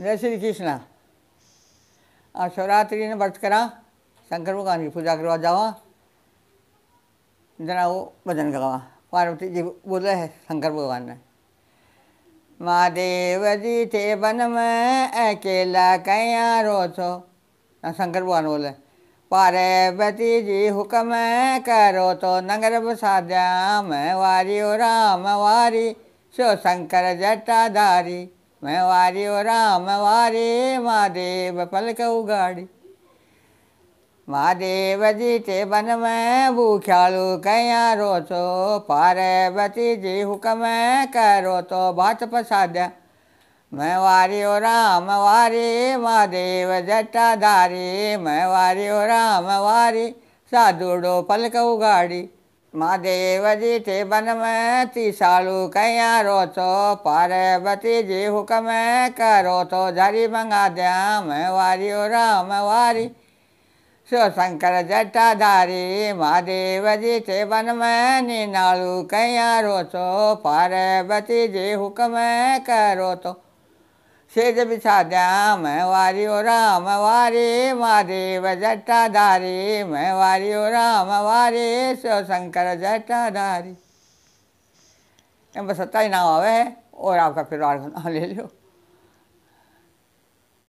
जय श्री कृष्ण आज शिवरात्रि ने व्रत करा शंकर भगवान की पूजा करवा जावा जरा वो भजन गवा पार्वती जी बोले है शंकर भगवान ने महादेव जी थे बन में अकेला कया रो छो हाँ, शंकर भगवान बोले पार्वती जी हुक्म करो तो नगर बसाद्या मैं वारी ओ राम वारी शिव शंकर जटाधारी मैं वारी ओ राम वारे महादेव पलक उगाड़ी महादेव जी ते बन में भूख्यालु कया तो पार्वती जी हुक्म करो तो भात पसाद्या मैं वारी ओ राम वारी महादेव जटाधारी मैं वारी ओ राम वारी साधुड़ो पलक उगाड़ी महादेव जी थे बन में तीसालू कया रो तो पार्वती जी हुक्म करो तो झरी मंगा द्याम वारी ओ राम वारी सो शंकर जटाधारी महादेव जी थे बन में नीनालू कया रो तो पार्वती जी हुक्म करो तो सेज विषाद्याम वारी ओ राम वारे महादेव जटाधारी मैं वारी ओ राम वारे शिव शंकर जटाधारी बस सत्ता ही नाम आवे है और आपका फिर और ले लो